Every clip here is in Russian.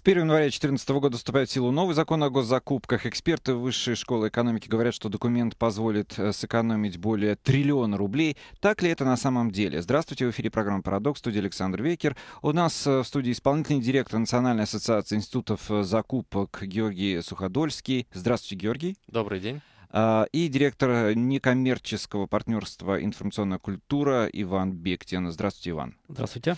С 1 января 2014 года вступает в силу новый закон о госзакупках. Эксперты Высшей школы экономики говорят, что документ позволит э, сэкономить более триллиона рублей. Так ли это на самом деле? Здравствуйте, в эфире программа «Парадокс», студия Александр Векер. У нас э, в студии исполнительный директор Национальной ассоциации институтов э, закупок Георгий Суходольский. Здравствуйте, Георгий. Добрый день а, и директор некоммерческого партнерства «Информационная культура» Иван Бектин. Здравствуйте, Иван. Здравствуйте.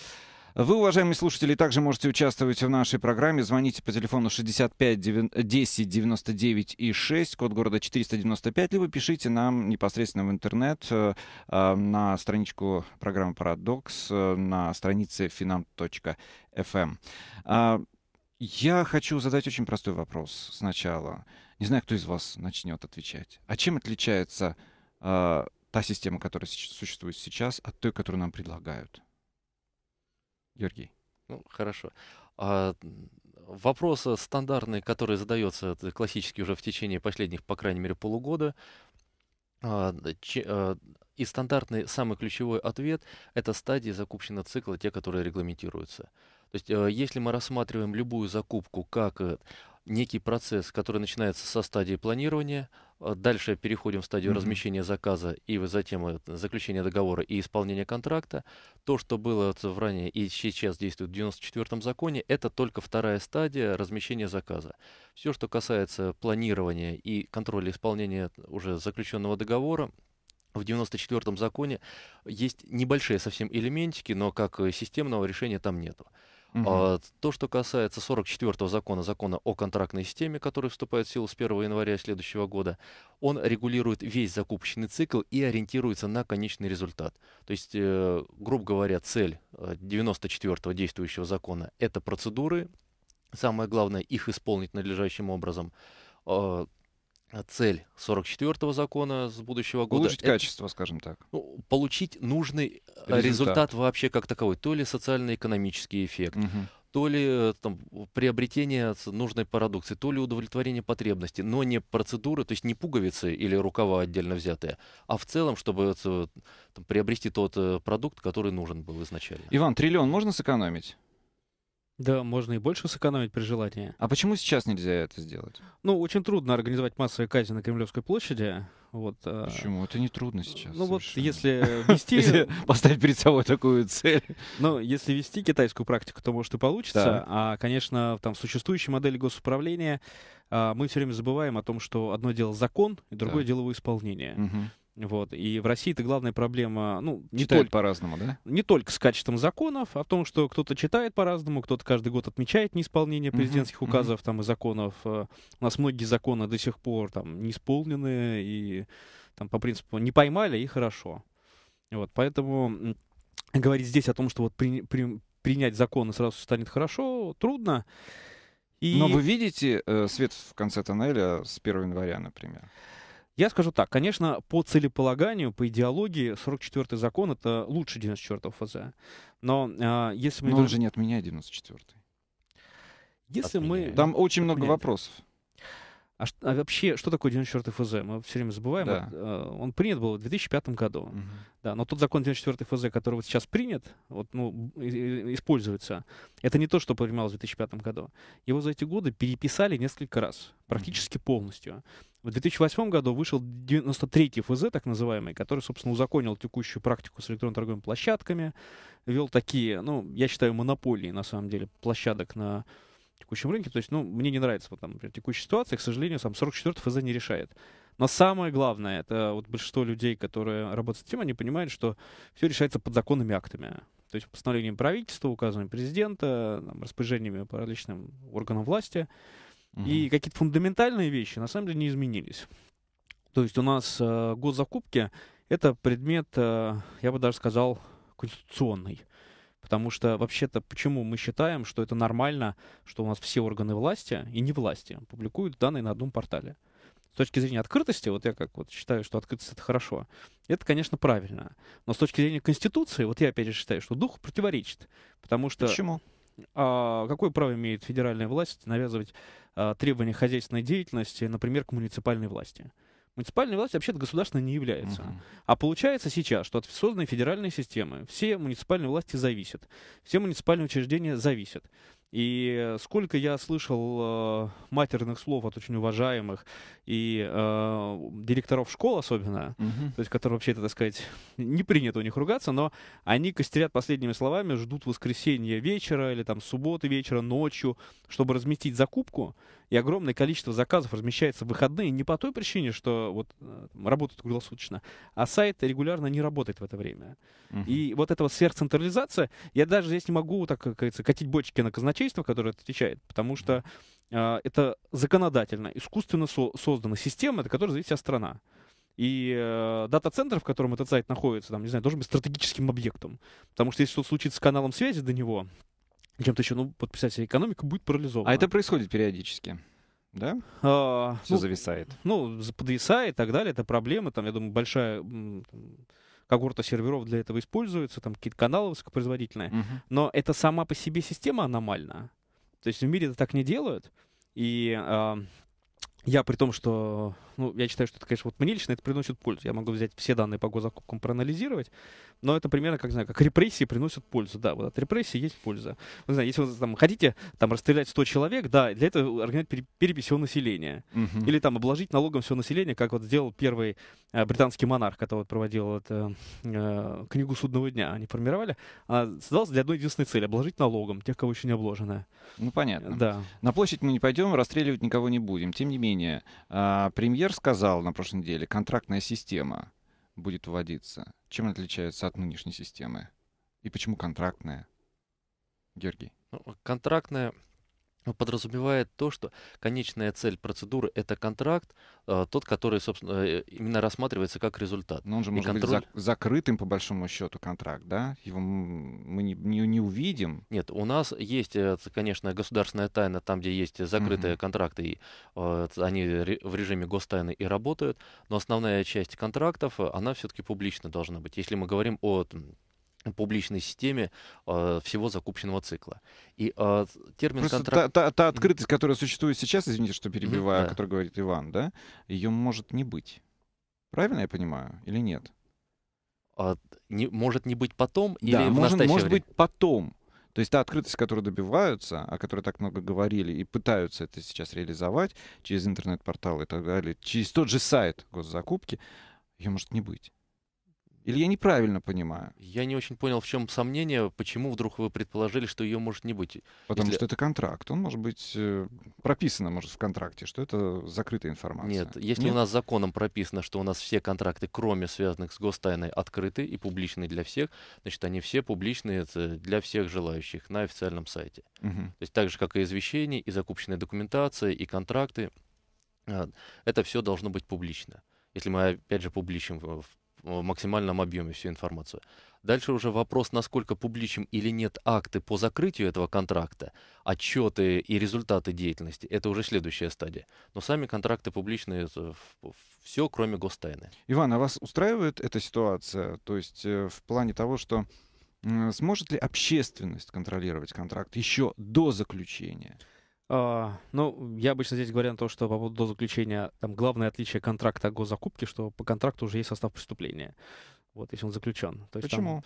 Вы, уважаемые слушатели, также можете участвовать в нашей программе. Звоните по телефону 65 10 99 и 6, код города 495, либо пишите нам непосредственно в интернет э, э, на страничку программы «Парадокс» э, на странице finam.fm. Эм». А, я хочу задать очень простой вопрос сначала. Не знаю, кто из вас начнет отвечать. А чем отличается э, та система, которая существует сейчас, от той, которую нам предлагают? Георгий. Ну, хорошо. А, вопрос э, стандартный, который задается, классический уже в течение последних, по крайней мере, полугода. А, че, а, и стандартный, самый ключевой ответ – это стадии закупщина цикла, те, которые регламентируются. То есть, э, если мы рассматриваем любую закупку как э, некий процесс, который начинается со стадии планирования, а дальше переходим в стадию mm-hmm. размещения заказа и затем заключения договора и исполнения контракта. То, что было в ранее и сейчас действует в 94-м законе, это только вторая стадия размещения заказа. Все, что касается планирования и контроля исполнения уже заключенного договора, в 94-м законе есть небольшие совсем элементики, но как системного решения там нету. А, то, что касается 44-го закона, закона о контрактной системе, который вступает в силу с 1 января следующего года, он регулирует весь закупочный цикл и ориентируется на конечный результат. То есть, э, грубо говоря, цель 94-го э, действующего закона – это процедуры, самое главное их исполнить надлежащим образом, а, цель 44-го закона с будущего года. Улучшить это, качество, скажем так. Ну, получить нужный э, результат. результат вообще как таковой. То ли социально-экономический эффект, угу. то ли э, там, приобретение нужной продукции, то ли удовлетворение потребности, но не процедуры, то есть не пуговицы или рукава отдельно взятые, а в целом, чтобы там, приобрести тот э, продукт, который нужен был изначально. Иван, триллион можно сэкономить? Да, можно и больше сэкономить при желании. А почему сейчас нельзя это сделать? Ну, очень трудно организовать массовые казни на Кремлевской площади. Вот, а, Почему? Это не трудно сейчас. Ну совершенно. вот, если вести... поставить перед собой такую цель. Ну, если вести китайскую практику, то может и получится. А, конечно, там существующей модели госуправления а, мы все время забываем о том, что одно дело закон, и другое дело его исполнение. Вот. И в России это главная проблема, ну, не только по-разному, да? Не только с качеством законов, а в том, что кто-то читает по-разному, кто-то каждый год отмечает неисполнение президентских uh-huh, указов uh-huh. там и законов. Э, у нас многие законы до сих пор там не исполнены и там по принципу не поймали и хорошо. Вот, поэтому говорить здесь о том, что вот при, при, принять законы сразу станет хорошо, трудно. И... Но вы видите э, свет в конце тоннеля с 1 января, например? Я скажу так, конечно, по целеполаганию, по идеологии 44-й закон — это лучше 94-го ФЗ. Но э, если мы... Но он же не отменяет 94-й. Если отменяет. мы... Там очень много отменяет. вопросов. А, а вообще, что такое 94 ФЗ? Мы все время забываем. Да. Вот, э, он принят был в 2005 году. Угу. Да, но тот закон 94 ФЗ, который вот сейчас принят, вот, ну, используется, это не то, что принималось в 2005 году. Его за эти годы переписали несколько раз, практически угу. полностью. В 2008 году вышел 93-й ФЗ, так называемый, который, собственно, узаконил текущую практику с электронными торговыми площадками, вел такие, ну, я считаю, монополии, на самом деле, площадок на текущем рынке. То есть, ну, мне не нравится вот там, например, текущая ситуация, и, к сожалению, сам 44 ФЗ не решает. Но самое главное, это вот большинство людей, которые работают с тем, они понимают, что все решается под подзаконными актами. То есть постановлением правительства, указами президента, там, распоряжениями по различным органам власти. Угу. И какие-то фундаментальные вещи на самом деле не изменились. То есть у нас э, госзакупки — это предмет, э, я бы даже сказал, конституционный. Потому что вообще-то почему мы считаем, что это нормально, что у нас все органы власти и не власти публикуют данные на одном портале? С точки зрения открытости, вот я как вот считаю, что открытость это хорошо, это, конечно, правильно. Но с точки зрения Конституции, вот я опять же считаю, что дух противоречит. Потому что... Почему? А какое право имеет федеральная власть навязывать а, требования хозяйственной деятельности, например, к муниципальной власти? Муниципальная власть вообще-то государственной не является. Uh -huh. А получается сейчас, что от созданной федеральной системы все муниципальные власти зависят, все муниципальные учреждения зависят. И э, сколько я слышал э, матерных слов от очень уважаемых и э, директоров школ особенно, Uh -huh. то есть которые вообще-то, так сказать, не принято у них ругаться, но они костерят последними словами, ждут воскресенья вечера или там субботы вечера, ночью, чтобы разместить закупку, и огромное количество заказов размещается в выходные не по той причине, что вот э, работают круглосуточно, а сайт регулярно не работает в это время. Uh-huh. И вот эта вот сверхцентрализация, я даже здесь не могу, так как говорится, катить бочки на казначейство, которое отвечает, потому что э, это законодательно, искусственно со- создана система, от которой зависит вся страна. И э, дата-центр, в котором этот сайт находится, там, не знаю, должен быть стратегическим объектом. Потому что если что-то случится с каналом связи до него, чем-то еще, ну, вот, экономика будет парализована. А это происходит периодически? да? А, Все ну, зависает. Ну, подвисает и так далее, это проблема. Там, я думаю, большая там, когорта серверов для этого используется, там какие-то каналы высокопроизводительные. Угу. Но это сама по себе система аномальна. То есть в мире это так не делают. И а, я при том, что, ну, я считаю, что это, конечно, вот мне лично это приносит пользу. Я могу взять все данные по госзакупкам, проанализировать, но это примерно, как, знаю, как репрессии приносят пользу. Да, вот от репрессии есть польза. Ну, знаю, если вы там хотите там расстрелять 100 человек, да, для этого организовать перепись всего населения. Угу. Или там обложить налогом все население, как вот сделал первый э, британский монарх, который вот проводил это, э, книгу судного дня. Они формировали. Она создалась для одной единственной цели — обложить налогом тех, кого еще не обложено. Ну, понятно. Да. На площадь мы не пойдем, расстреливать никого не будем. Тем не менее, менее, а, премьер сказал на прошлой неделе, контрактная система будет вводиться. Чем она отличается от нынешней системы? И почему контрактная? Георгий. Ну, контрактная ну, подразумевает то, что конечная цель процедуры – это контракт, э, тот, который, собственно, э, именно рассматривается как результат. Но он же И может контроль... быть зак- закрытым, по большому счету, контракт, да? Его мы не, не, не увидим. Нет, у нас есть, э, конечно, государственная тайна, там, где есть закрытые угу. контракты, и, э, они в режиме гостайны и работают, но основная часть контрактов, э, она все-таки публично должна быть. Если мы говорим о публичной системе э, всего закупочного цикла. И э, термин Просто контракт... Та, та, та открытость, которая существует сейчас, извините, что перебиваю, mm-hmm, о которой говорит Иван, да, ее может не быть. Правильно я понимаю или нет? А, не, может не быть потом да, или может, в может время? быть потом. То есть та открытость, которую добиваются, о которой так много говорили и пытаются это сейчас реализовать через интернет-порталы и так далее, через тот же сайт госзакупки, ее может не быть. Или я неправильно понимаю? Я не очень понял, в чем сомнение, почему вдруг вы предположили, что ее может не быть. Потому Если... что это контракт. Он может быть э, прописано, может, в контракте, что это закрытая информация. Нет, если Нет? у нас законом прописано, что у нас все контракты, кроме связанных с гостайной, открыты и публичны для всех, значит, они все публичные для всех желающих на официальном сайте. Угу. То есть так же, как и извещения, и закупочная документация, и контракты, а, это все должно быть публично если мы опять же публичим в в максимальном объеме всю информацию. Дальше уже вопрос, насколько публичен или нет акты по закрытию этого контракта, отчеты и результаты деятельности, это уже следующая стадия. Но сами контракты публичные, это все, кроме гостайны. Иван, а вас устраивает эта ситуация? То есть э, в плане того, что сможет ли общественность контролировать контракт еще до заключения? А, ну, я обычно здесь говорю на то, что по поводу до заключения, там главное отличие контракта от госзакупки, что по контракту уже есть состав преступления. Вот, если он заключен. То есть Почему? Там...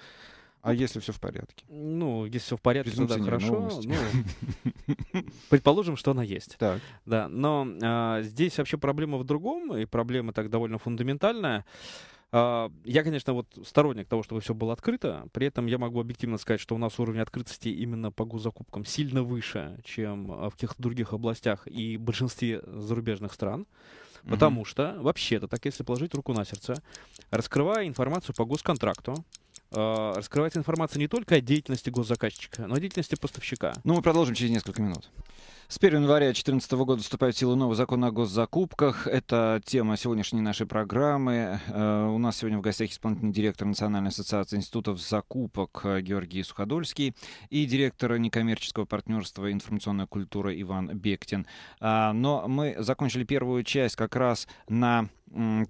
А ну, если все в порядке? Ну, если все в порядке, Презумпция тогда хорошо. Ну, предположим, что она есть. Так. Да, но а, здесь вообще проблема в другом, и проблема так довольно фундаментальная. А, я, конечно, вот сторонник того, чтобы все было открыто. При этом я могу объективно сказать, что у нас уровень открытости именно по госзакупкам сильно выше, чем а, в каких-то других областях и большинстве зарубежных стран. Потому угу. что, вообще-то, так если положить руку на сердце, раскрывая информацию по госконтракту, Э, раскрывать информация не только о деятельности госзаказчика, но и о деятельности поставщика. Ну, мы продолжим через несколько минут. С 1 января 2014 года вступает в силу новый закон о госзакупках. Это тема сегодняшней нашей программы. Э, у нас сегодня в гостях исполнительный директор Национальной ассоциации институтов закупок Георгий Суходольский и директор некоммерческого партнерства «Информационная культура» Иван Бектин. А, но мы закончили первую часть как раз на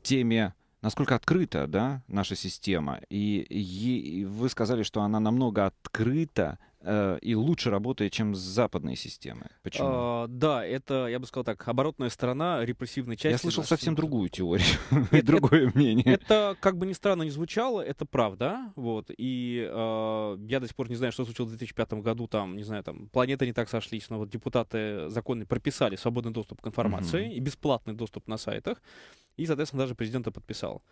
теме насколько открыта да, наша система. И, и, вы сказали, что она намного открыта э, и лучше работает, чем западные системы. Почему? А, да, это, я бы сказал так, оборотная сторона репрессивной части. Я слышал совсем системы. другую теорию и другое мнение. Это, как бы ни странно не звучало, это правда. Вот. И э, я до сих пор не знаю, что случилось в 2005 году. Там, не знаю, там планеты не так сошлись, но вот депутаты законы прописали свободный доступ к информации и бесплатный доступ на сайтах и, соответственно, даже президента подписал.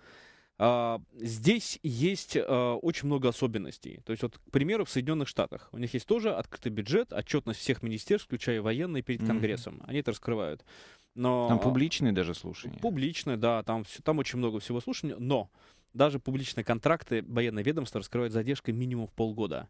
А, здесь есть а, очень много особенностей. То есть, вот, к примеру, в Соединенных Штатах у них есть тоже открытый бюджет, отчетность всех министерств, включая военные, перед Конгрессом. Они это раскрывают. Но, там публичные даже слушания. Публичные, да, там, там очень много всего слушаний, но даже публичные контракты военное ведомство раскрывают задержкой минимум в полгода.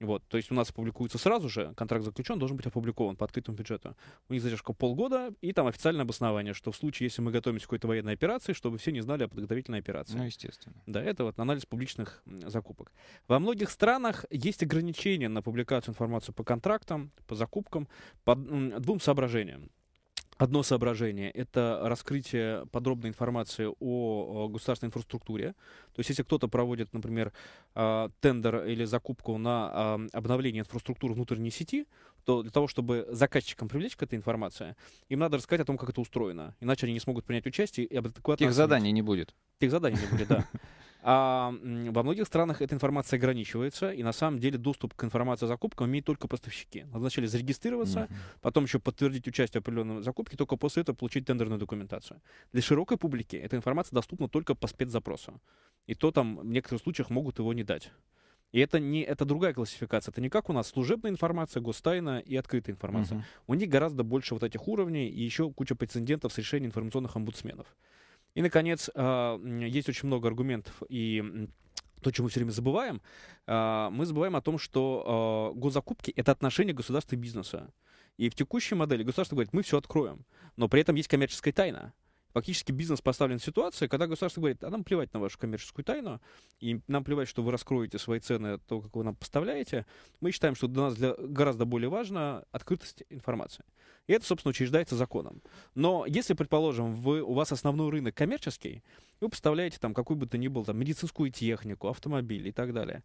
Вот, то есть у нас опубликуется сразу же, контракт заключен, должен быть опубликован по открытому бюджету. У них задержка полгода, и там официальное обоснование, что в случае, если мы готовимся к какой-то военной операции, чтобы все не знали о подготовительной операции. Ну, естественно. Да, это вот анализ публичных закупок. Во многих странах есть ограничения на публикацию информации по контрактам, по закупкам, по двум соображениям. Одно соображение – это раскрытие подробной информации о государственной инфраструктуре. То есть, если кто-то проводит, например, а, тендер или закупку на а, обновление инфраструктуры внутренней сети, то для того, чтобы заказчикам привлечь к этой информации, им надо рассказать о том, как это устроено. Иначе они не смогут принять участие и адекватно... Тех заданий не будет. Тех заданий не будет, да. А во многих странах эта информация ограничивается, и на самом деле доступ к информации о закупках имеют только поставщики. Назначили зарегистрироваться, mm -hmm. потом еще подтвердить участие в определенной закупке, только после этого получить тендерную документацию. Для широкой публики эта информация доступна только по спецзапросу. И то там в некоторых случаях могут его не дать. И это не это другая классификация. Это не как у нас служебная информация, гостайна и открытая информация. Uh-huh. У них гораздо больше вот этих уровней и еще куча прецедентов с решением информационных омбудсменов. И, наконец, а, есть очень много аргументов и то, чем мы все время забываем, а, мы забываем о том, что а, госзакупки — это отношение государства и бизнеса. И в текущей модели государство говорит, мы все откроем, но при этом есть коммерческая тайна фактически бизнес поставлен в ситуацию, когда государство говорит, а нам плевать на вашу коммерческую тайну, и нам плевать, что вы раскроете свои цены от того, как вы нам поставляете. Мы считаем, что для нас для гораздо более важна открытость информации. И это, собственно, учреждается законом. Но если, предположим, вы, у вас основной рынок коммерческий, вы поставляете там какую бы то ни было там, медицинскую технику, автомобиль и так далее,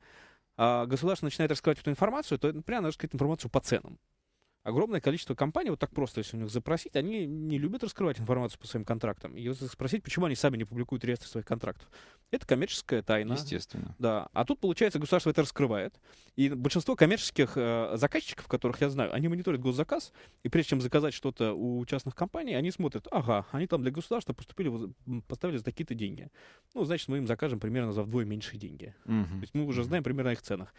а государство начинает раскрывать эту информацию, то, например, надо раскрыть информацию по ценам огромное количество компаний, вот так просто, если у них запросить, они не любят раскрывать информацию по своим контрактам. И вот спросить, почему они сами не публикуют реестр своих контрактов. Это коммерческая тайна. Естественно. Да. А тут, получается, государство это раскрывает. И большинство коммерческих э, заказчиков, которых я знаю, они мониторят госзаказ, и прежде чем заказать что-то у частных компаний, они смотрят, ага, они там для государства поступили, поставили за такие-то деньги. Ну, значит, мы им закажем примерно за вдвое меньшие деньги. Угу. То есть мы уже знаем примерно их ценах.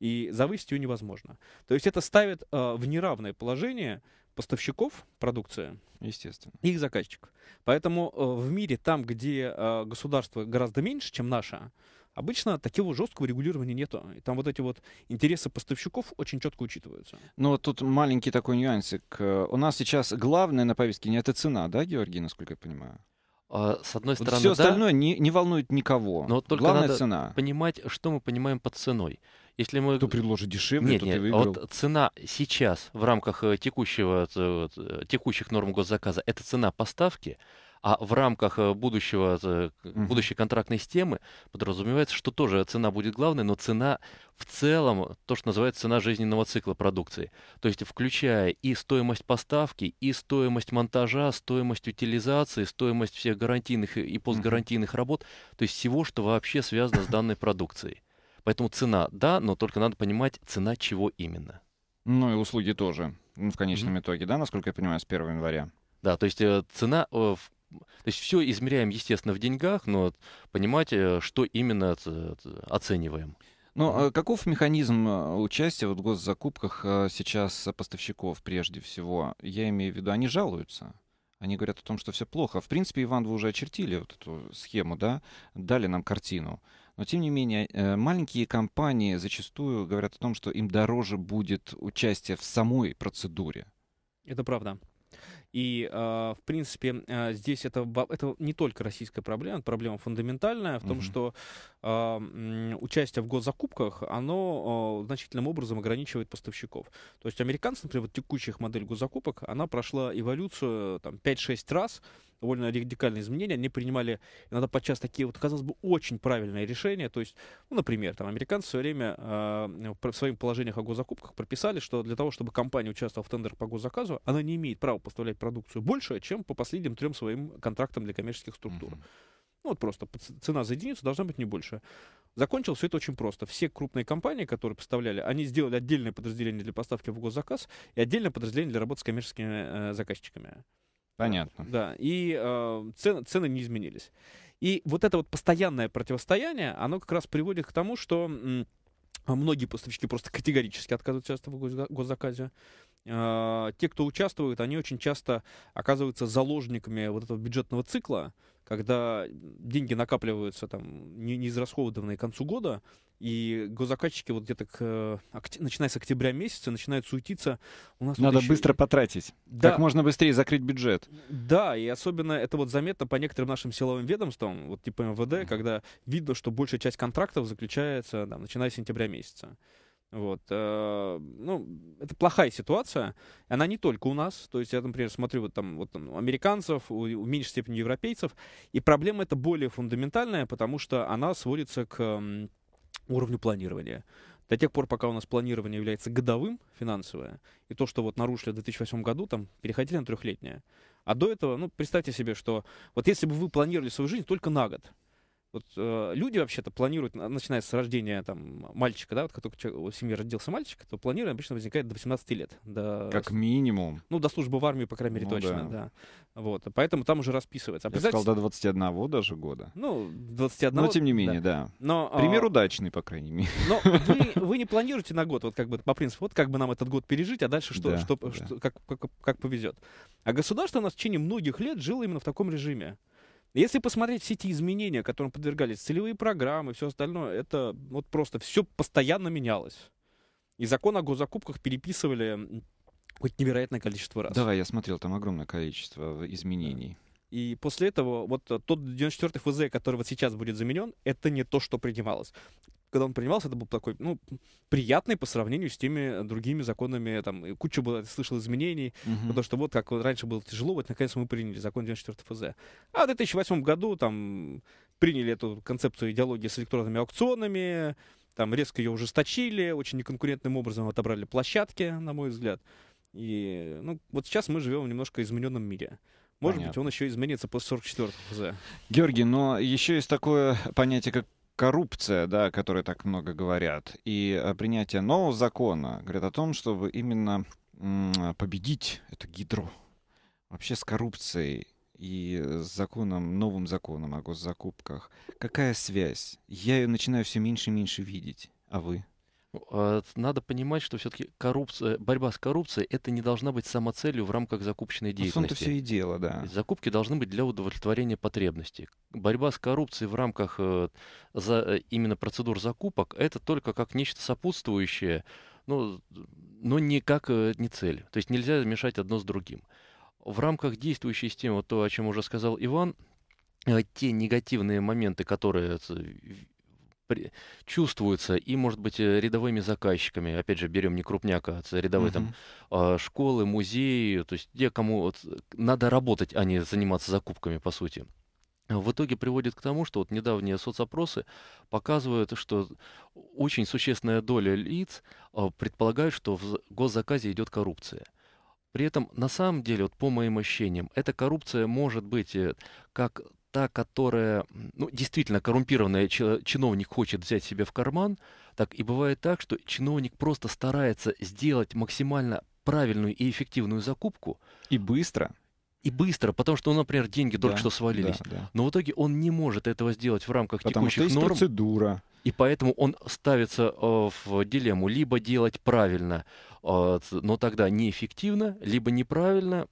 И завысить ее невозможно. То есть это ставит э, в неравное положение поставщиков продукции Естественно. и их заказчиков. Поэтому э, в мире, там, где э, государство гораздо меньше, чем наше, Обычно такого жесткого регулирования нету. И там вот эти вот интересы поставщиков очень четко учитываются. Ну вот тут маленький такой нюансик. Э, у нас сейчас главное на повестке не это цена, да, Георгий, насколько я понимаю? А, с одной стороны, вот все да, остальное не, не волнует никого. Но только Главная надо цена. понимать, что мы понимаем под ценой. Если мы... Кто предложит дешевле, нет, тот нет, и выиграл. Вот цена сейчас в рамках э, текущего, э, э, текущих норм госзаказа, это цена поставки, а в рамках будущего, будущей контрактной системы подразумевается, что тоже цена будет главной, но цена в целом, то, что называется цена жизненного цикла продукции. То есть включая и стоимость поставки, и стоимость монтажа, стоимость утилизации, стоимость всех гарантийных и постгарантийных работ, то есть всего, что вообще связано с данной продукцией. Поэтому цена, да, но только надо понимать, цена чего именно. Ну и услуги тоже, в конечном mm-hmm. итоге, да, насколько я понимаю, с 1 января. Да, то есть э, цена э, то есть все измеряем, естественно, в деньгах, но понимать, э, что именно оцениваем. Ну, а каков механизм участия в госзакупках сейчас поставщиков прежде всего? Я имею в виду, они жалуются. Они говорят о том, что все плохо. В принципе, Иван, вы уже очертили вот эту схему, да? Дали нам картину. Но, тем не менее, э, маленькие компании зачастую говорят о том, что им дороже будет участие в самой процедуре. Это правда. И, э, в принципе, э, здесь это, это не только российская проблема, проблема фундаментальная в том, угу. что участие в госзакупках, оно значительным образом ограничивает поставщиков. То есть американцы, например, вот текущих модель госзакупок, она прошла эволюцию там, 5-6 раз, довольно радикальные изменения. Они принимали иногда подчас такие, вот, казалось бы, очень правильные решения. То есть, ну, например, там американцы все время э, в своих положениях о госзакупках прописали, что для того, чтобы компания участвовала в тендерах по госзаказу, она не имеет права поставлять продукцию больше, чем по последним трем своим контрактам для коммерческих структур. Ну, вот просто цена за единицу должна быть не больше. Закончилось все это очень просто. Все крупные компании, которые поставляли, они сделали отдельное подразделение для поставки в госзаказ и отдельное подразделение для работы с коммерческими э, заказчиками. Понятно. Да, и э, цены, цены не изменились. И вот это вот постоянное противостояние, оно как раз приводит к тому, что многие поставщики просто категорически отказывают часто в госзаказе. А, те, кто участвует, они очень часто оказываются заложниками вот этого бюджетного цикла, когда деньги накапливаются там не, не израсходованные к концу года, и госзаказчики вот где-то к, начиная с октября месяца начинают суетиться. У нас Надо еще... быстро потратить, да. как можно быстрее закрыть бюджет. Да, и особенно это вот заметно по некоторым нашим силовым ведомствам, вот типа МВД, mm-hmm. когда видно, что большая часть контрактов заключается там, начиная с сентября месяца. Вот, э, ну, это плохая ситуация. Она не только у нас. То есть я, например, смотрю вот там, вот там у американцев, у, в меньшей степени европейцев. И проблема эта более фундаментальная, потому что она сводится к уровню планирования. До тех пор, пока у нас планирование является годовым финансовое, и то, что вот нарушили в 2008 году, там, переходили на трехлетнее. А до этого, ну, представьте себе, что вот если бы вы планировали свою жизнь только на год, вот э, люди вообще-то планируют, начиная с рождения там, мальчика, да, вот как только человек, в семье родился мальчик, то планирование обычно возникает до 18 лет. До, как минимум. Ну, до службы в армию по крайней мере, ну, точно, да. да. Вот, поэтому там уже расписывается. А Я сказал, до 21 даже года. Ну, 21 Но, тем не менее, да. да. Но, а Пример а... удачный, по крайней мере. Но вы, вы не планируете на год, вот как бы по принципу, вот как бы нам этот год пережить, а дальше что, да, что, да. что как, как, как повезет. А государство у нас в течение многих лет жило именно в таком режиме. Если посмотреть все эти изменения, которым подвергались целевые программы, все остальное, это вот просто все постоянно менялось. И закон о госзакупках переписывали хоть невероятное количество раз. Давай, я смотрел, там огромное количество э, изменений. И после этого вот э, тот 94-й ФЗ, который вот сейчас будет заменен, это не то, что принималось когда он принимался, это был такой, ну, приятный по сравнению с теми другими законами, там, куча было, слышал изменений, угу. потому что вот как вот раньше было тяжело, вот наконец мы приняли закон 94 ФЗ. А в 2008 году там приняли эту концепцию идеологии с электронными аукционами, там резко ее ужесточили, очень неконкурентным образом отобрали площадки, на мой взгляд. И, ну, вот сейчас мы живем в немножко измененном мире. Может Понятно. быть, он еще изменится после 44 ФЗ. Георгий, но еще есть такое понятие, как коррупция, да, о которой так много говорят, и э, принятие нового закона говорят о том, чтобы именно э, победить эту гидру вообще с коррупцией и э, с законом, новым законом о госзакупках. Какая связь? Я ее начинаю все меньше и меньше видеть. А вы? А, надо понимать, что все-таки коррупция, борьба с коррупцией это не должна быть самоцелью в рамках закупочной деятельности. Ну, в то все и дело, да. Закупки должны быть для удовлетворения потребностей. Борьба с коррупцией в рамках э, за, э, именно процедур закупок это только как нечто сопутствующее, но, ну, но не как э, не цель. То есть нельзя мешать одно с другим. В рамках действующей системы, вот то, о чем уже сказал Иван, те негативные моменты, которые чувствуются и, может быть, э, рядовыми заказчиками. Опять же, берем не крупняка, а рядовые угу. там а, школы, музеи, то есть те, кому вот э, надо работать, а не заниматься закупками, по сути. В итоге приводит к тому, что вот недавние соцопросы показывают, что очень существенная доля лиц а, предполагают, что в госзаказе идет коррупция. При этом, на самом деле, вот по моим ощущениям, эта коррупция может быть э, как та, которая ну, действительно коррумпированная, чиновник хочет взять себе в карман, так и бывает так, что чиновник просто старается сделать максимально правильную и эффективную закупку. И быстро. И быстро, потому что, ну, например, деньги да, только что свалились. Да, да. Но в итоге он не может этого сделать в рамках потому текущих что есть норм. процедура. И поэтому он ставится э, в дилемму либо делать правильно, э, но тогда неэффективно, либо неправильно,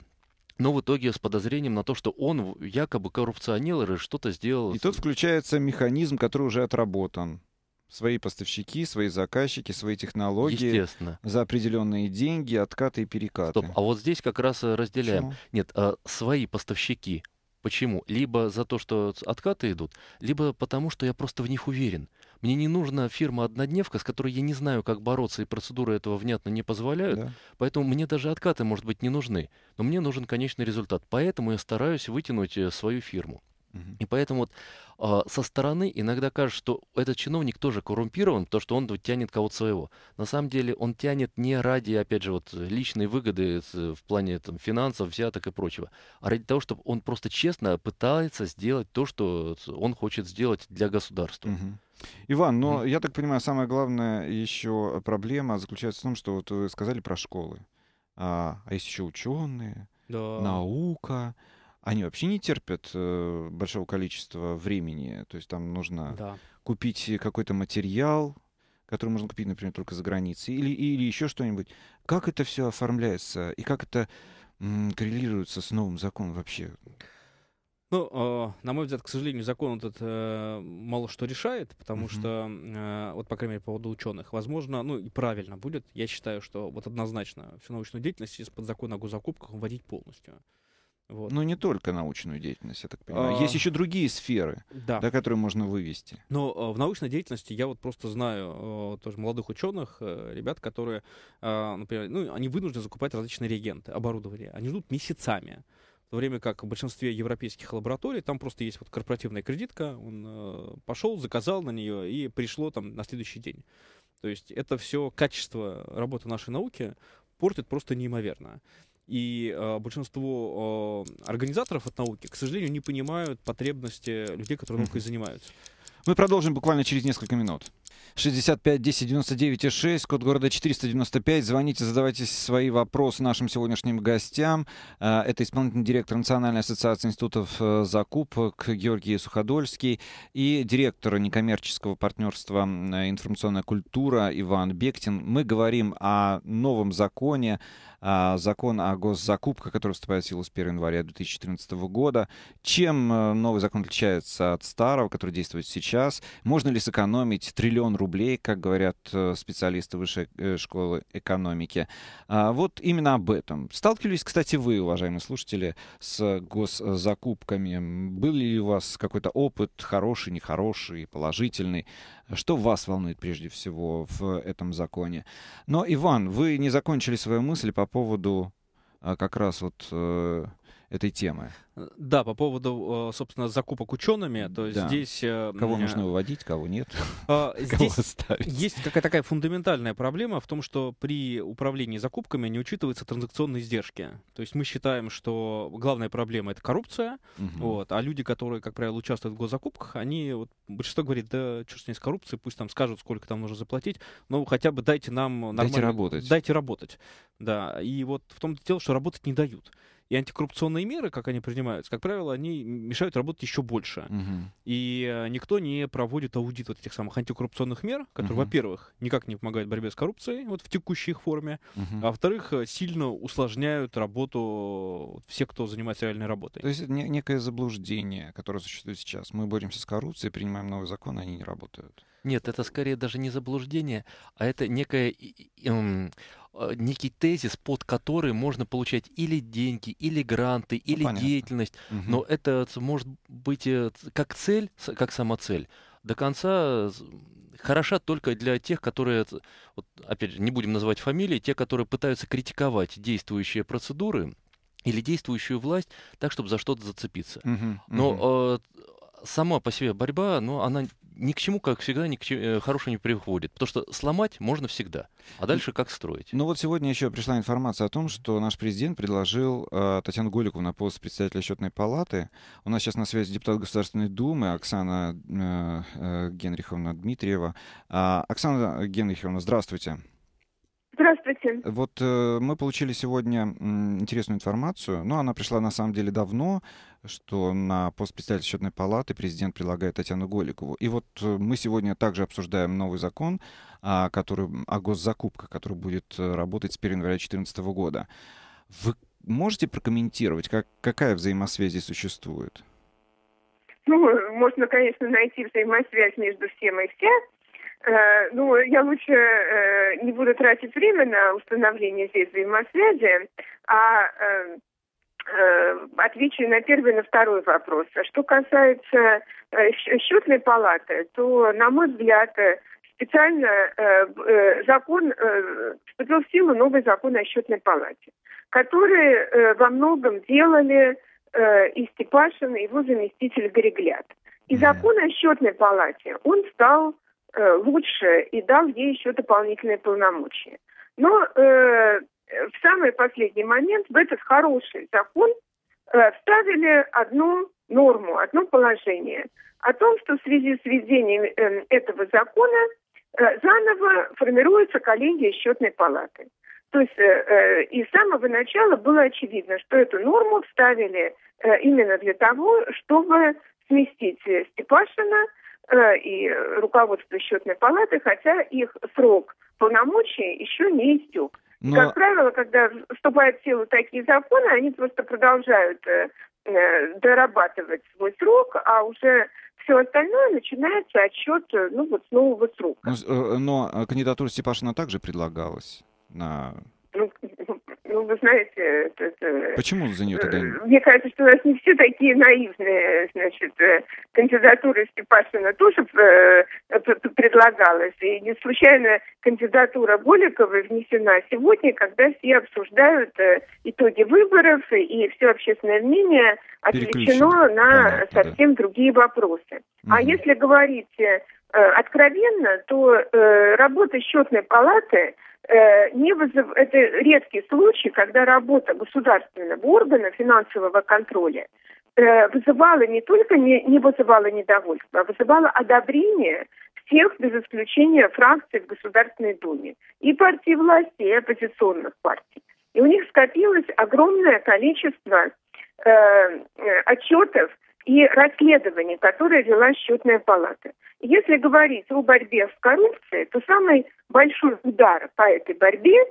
но в итоге с подозрением на то, что он якобы коррупционер и что-то сделал. И тут включается механизм, который уже отработан. Свои поставщики, свои заказчики, свои технологии. Естественно. За определенные деньги, откаты и перекаты. Стоп, а вот здесь как раз разделяем. Почему? Нет, а, свои поставщики. Почему? Либо за то, что откаты идут, либо потому, что я просто в них уверен. Мне не нужна фирма-однодневка, с которой я не знаю, как бороться, и процедуры этого внятно не позволяют. Да. Поэтому мне даже откаты, может быть, не нужны. Но мне нужен конечный результат. Поэтому я стараюсь вытянуть э, свою фирму. И поэтому вот, а, со стороны иногда кажется, что этот чиновник тоже коррумпирован, то что он вот, тянет кого-то своего. На самом деле он тянет не ради, опять же, вот, личной выгоды э, в плане там, финансов, взяток и прочего, а ради того, чтобы он просто честно пытается сделать то, что он хочет сделать для государства. Угу. Иван, но угу. я так понимаю, самая главная еще проблема заключается в том, что вот вы сказали про школы. А, а есть еще ученые, да. наука они вообще не терпят э, большого количества времени. То есть там нужно да. купить какой-то материал, который можно купить, например, только за границей, или, или еще что-нибудь. Как это все оформляется и как это м, коррелируется с новым законом вообще? Ну, э, на мой взгляд, к сожалению, закон этот э, мало что решает, потому mm-hmm. что, э, вот, по крайней мере, по поводу ученых, возможно, ну и правильно будет, я считаю, что вот однозначно всю научную деятельность из-под закона о госзакупках вводить полностью. Вот. Но ну, не только научную деятельность, я так понимаю. А... Есть еще другие сферы, да. Да, которые можно вывести. Но э, в научной деятельности я вот просто знаю э, тоже молодых ученых, э, ребят, которые, например, ну, они вынуждены закупать различные реагенты, оборудование. Они ждут месяцами. В то время как в большинстве европейских лабораторий там просто есть вот корпоративная кредитка, он э, пошел, заказал на нее и пришло там на следующий день. То есть это все качество работы нашей науки портит просто неимоверно. И э, большинство э, организаторов от науки, к сожалению, не понимают потребности людей, которые наукой занимаются. Мы продолжим буквально через несколько минут. 65 10 99 6, код города 495. Звоните, задавайте свои вопросы нашим сегодняшним гостям. А, это исполнительный директор Национальной ассоциации институтов э, закупок Георгий Суходольский и директор некоммерческого партнерства «Информационная культура» Иван Бектин. Мы говорим о новом законе, а, закон о госзакупках, который вступает в силу с 1 января 2014 года. Чем э, новый закон отличается от старого, который действует сейчас? Можно ли сэкономить триллион триллион рублей, как говорят э, специалисты Высшей э, школы экономики. А, вот именно об этом. Сталкивались, кстати, вы, уважаемые слушатели, с госзакупками. Был ли у вас какой-то опыт, хороший, нехороший, положительный? Что вас волнует прежде всего в этом законе? Но, Иван, вы не закончили свою мысль по поводу а, как раз вот э, этой темы. Э, да, по поводу, собственно, закупок учеными, то да. здесь... Э, кого э, нужно выводить, кого нет, а, кого оставить. Есть какая то такая фундаментальная проблема в том, что при управлении закупками не учитываются транзакционные издержки. То есть мы считаем, что главная проблема — это коррупция, вот, а люди, которые, как правило, участвуют в госзакупках, они, большинство говорит, да, что с ней с коррупцией, пусть там скажут, сколько там нужно заплатить, но хотя бы дайте нам... Нормально, дайте работать. Дайте работать, да. И вот в том-то дело, что работать не дают. И антикоррупционные меры, как они принимаются, как правило, они мешают работать еще больше. Угу. И э, никто не проводит аудит вот этих самых антикоррупционных мер, которые, угу. во-первых, никак не помогают борьбе с коррупцией, вот в текущей их форме, угу. а во-вторых, э, сильно усложняют работу всех, кто занимается реальной работой. То есть не- некое заблуждение, которое существует сейчас. Мы боремся с коррупцией, принимаем новые законы, они не работают. Нет, это скорее даже не заблуждение, а это некая... Эм, Э, некий тезис, под который можно получать или деньги, или гранты, ну, или ну, деятельность. Угу. Но это может быть э, как цель, как самоцель, до конца э, хороша только для тех, которые, вот, опять же, не будем называть фамилии, те, которые пытаются критиковать действующие процедуры или действующую власть, так чтобы за что-то зацепиться. Угу, Но угу. Э, сама по себе борьба, ну, она ни к чему, как всегда, ни к чему, э, хорошему не приходит. Потому что сломать можно всегда. А дальше как строить? Ну вот сегодня еще пришла информация о том, что наш президент предложил э, Татьяну Голикову на пост председателя счетной палаты. У нас сейчас на связи депутат Государственной Думы Оксана э, э, Генриховна Дмитриева. Э, Оксана Генриховна, здравствуйте. Здравствуйте. Вот э, мы получили сегодня интересную информацию, но ну, она пришла на самом деле давно, что на пост председателя счетной палаты президент предлагает Татьяну Голикову. И вот э, мы сегодня также обсуждаем новый закон, а, который, о госзакупках, который будет э, работать с 1 января 2014 года. Вы можете прокомментировать, как, какая взаимосвязь здесь существует? Ну, можно, конечно, найти взаимосвязь между всем и вся, Э, ну, я лучше э, не буду тратить время на установление здесь взаимосвязи, а э, отвечу на первый и на второй вопрос. А что касается счетной палаты, то, на мой взгляд, специально закон вступил в силу новый закон о счетной палате, который во многом делали и Степашин, и его заместитель Греглят. И закон о счетной палате, он стал Э, лучше и дал ей еще дополнительные полномочия. Но э, в самый последний момент в этот хороший закон э, вставили одну норму, одно положение о том, что в связи с введением э, этого закона э, заново формируется коллегия счетной палаты. То есть э, э, и с самого начала было очевидно, что эту норму вставили э, именно для того, чтобы сместить э, Степашина – Э, и руководство счетной палаты, хотя их срок полномочий еще не истек. Но... Как правило, когда вступают в силу такие законы, они просто продолжают э, э, дорабатывать свой срок, а уже все остальное начинается отсчет ну, вот с нового срока. Но, ну, но кандидатура Степашина также предлагалась на... Ну, ну, вы знаете... Это, Почему за нее тогда? Э, мне кажется, что у нас не все такие наивные, значит, э, кандидатуры, Степашина тоже э, предлагалась, и не случайно кандидатура Голикова внесена сегодня, когда все обсуждают итоги выборов, и все общественное мнение отвлечено на совсем да. другие вопросы. Угу. А если говорить Э, откровенно, то э, работа счетной палаты э, не вызов... это редкий случай, когда работа государственного органа финансового контроля вызывала не только не, не вызывала недовольство, а вызывала одобрение всех, без исключения фракций в Государственной Думе, и партии власти, и оппозиционных партий. И у них скопилось огромное количество э, отчетов и расследование, которое вела счетная палата. Если говорить о борьбе с коррупцией, то самый большой удар по этой борьбе